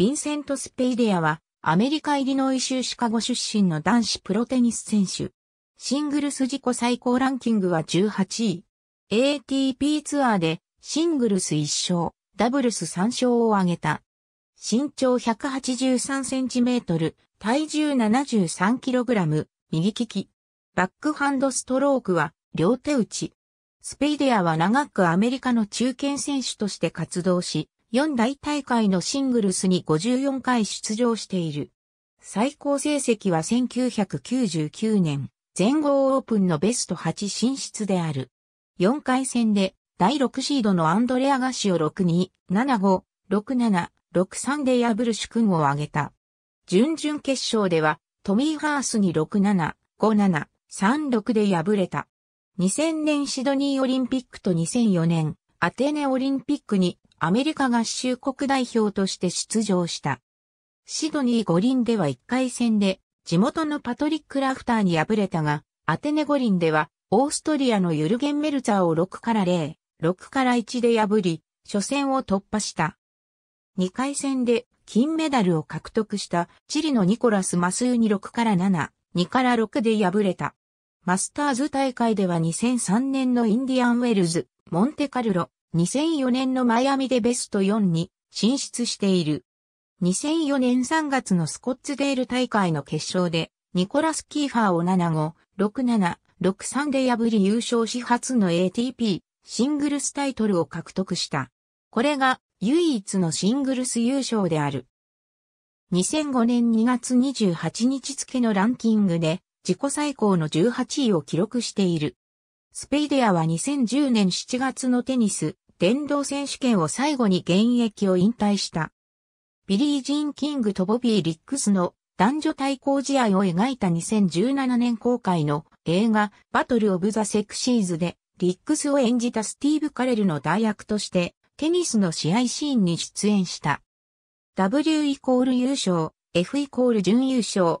ヴィンセント・スペイデアは、アメリカ・イリノイ州シカゴ出身の男子プロテニス選手。シングルス自己最高ランキングは18位。ATP ツアーでシングルス1勝、ダブルス3勝を挙げた。身長183センチメートル、体重73キログラム、右利き。バックハンドストロークは両手打ち。スペイデアは長くアメリカの中堅選手として活動し、4大大会のシングルスに54回出場している。最高成績は1999年、全豪オープンのベスト8進出である。4回戦で、第6シードのアンドレア・ガシを6-2、7-5、6-7、6-3で破る主君を挙げた。準々決勝では、トミー・ハースに6-7、5-7、3-6で敗れた。2000年シドニーオリンピックと2004年アテネオリンピックにアメリカ合衆国代表として出場した。シドニー五輪では1回戦で地元のパトリック・ラフターに敗れたが、アテネ五輪ではオーストリアのユルゲン・メルツァーを6から0、6から1で破り、初戦を突破した。2回戦で金メダルを獲得したチリのニコラス・マスーに6から7、2から6で敗れた。マスターズ大会では2003年のインディアンウェルズ、モンテカルロ、2004年のマイアミでベスト4に進出している。2004年3月のスコッツデール大会の決勝で、ニコラス・キーファーを7-5、6-7、6-3で破り優勝し初の ATP シングルスタイトルを獲得した。これが唯一のシングルス優勝である。2005年2月28日付のランキングで自己最高の18位を記録している。スペイデアは2010年7月のテニス、電動選手権を最後に現役を引退した。ビリー・ジン・キングとボビー・リックスの男女対抗試合を描いた2017年公開の映画バトル・オブ・ザ・セクシーズでリックスを演じたスティーブ・カレルの代役としてテニスの試合シーンに出演した。W イコール優勝、F イコール準優勝、